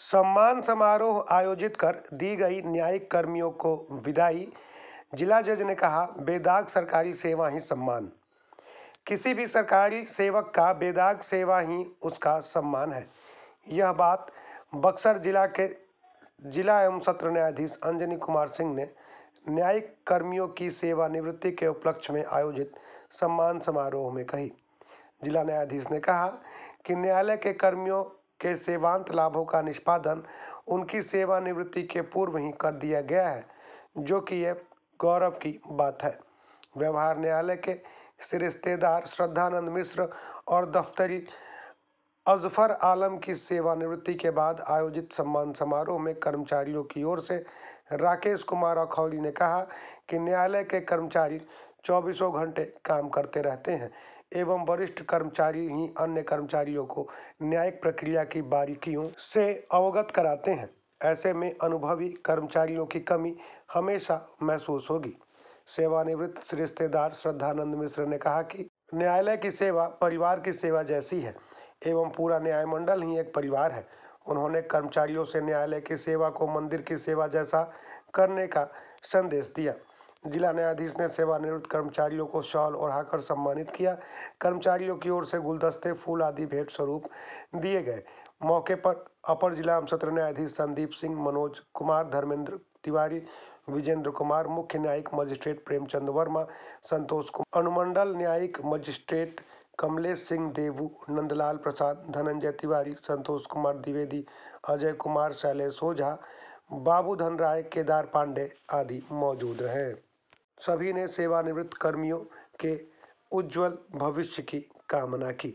सम्मान समारोह आयोजित कर दी गई न्यायिक कर्मियों को विदाई जिला जज ने कहा बेदाग सरकारी सेवा ही सम्मान किसी भी सरकारी सेवक का बेदाग सेवा ही उसका सम्मान है यह बात बक्सर जिला के जिला एवं सत्र न्यायाधीश अंजनी कुमार सिंह ने न्यायिक कर्मियों की सेवानिवृत्ति के उपलक्ष्य में आयोजित सम्मान समारोह में कही जिला न्यायाधीश ने कहा कि न्यायालय के कर्मियों के सेवांत लाभों का निष्पादन उनकी सेवानिवृत्ति के पूर्व ही कर दिया गया है जो कि यह गौरव की बात है व्यवहार न्यायालय के सिरिश्तेदार श्रद्धानंद मिश्र और दफ्तरी अजफर आलम की सेवानिवृत्ति के बाद आयोजित सम्मान समारोह में कर्मचारियों की ओर से राकेश कुमार अखौरी ने कहा कि न्यायालय के कर्मचारी चौबीसों घंटे काम करते रहते हैं एवं वरिष्ठ कर्मचारी ही अन्य कर्मचारियों को न्यायिक प्रक्रिया की बारीकियों से अवगत कराते हैं ऐसे में अनुभवी कर्मचारियों की कमी हमेशा महसूस होगी सेवानिवृत्त रिश्तेदार श्रद्धानंद मिश्र ने कहा कि न्यायालय की सेवा परिवार की सेवा जैसी है एवं पूरा न्यायमंडल ही एक परिवार है उन्होंने कर्मचारियों से न्यायालय की सेवा को मंदिर की सेवा जैसा करने का संदेश दिया जिला न्यायाधीश ने सेवानिवृत्त कर्मचारियों को शॉल ओढ़ाकर सम्मानित किया कर्मचारियों की ओर से गुलदस्ते फूल आदि भेंट स्वरूप दिए गए मौके पर अपर जिला सत्र न्यायाधीश संदीप सिंह मनोज कुमार धर्मेंद्र तिवारी विजेंद्र कुमार मुख्य न्यायिक मजिस्ट्रेट प्रेमचंद वर्मा संतोष कुमार अनुमंडल न्यायिक मजिस्ट्रेट कमलेश सिंह देवू नंदलाल प्रसाद धनंजय तिवारी संतोष कुमार द्विवेदी अजय कुमार शैलेश ओझा बाबूधन राय केदार पांडे आदि मौजूद रहे सभी ने सेवानिवृत्त कर्मियों के उज्जवल भविष्य की कामना की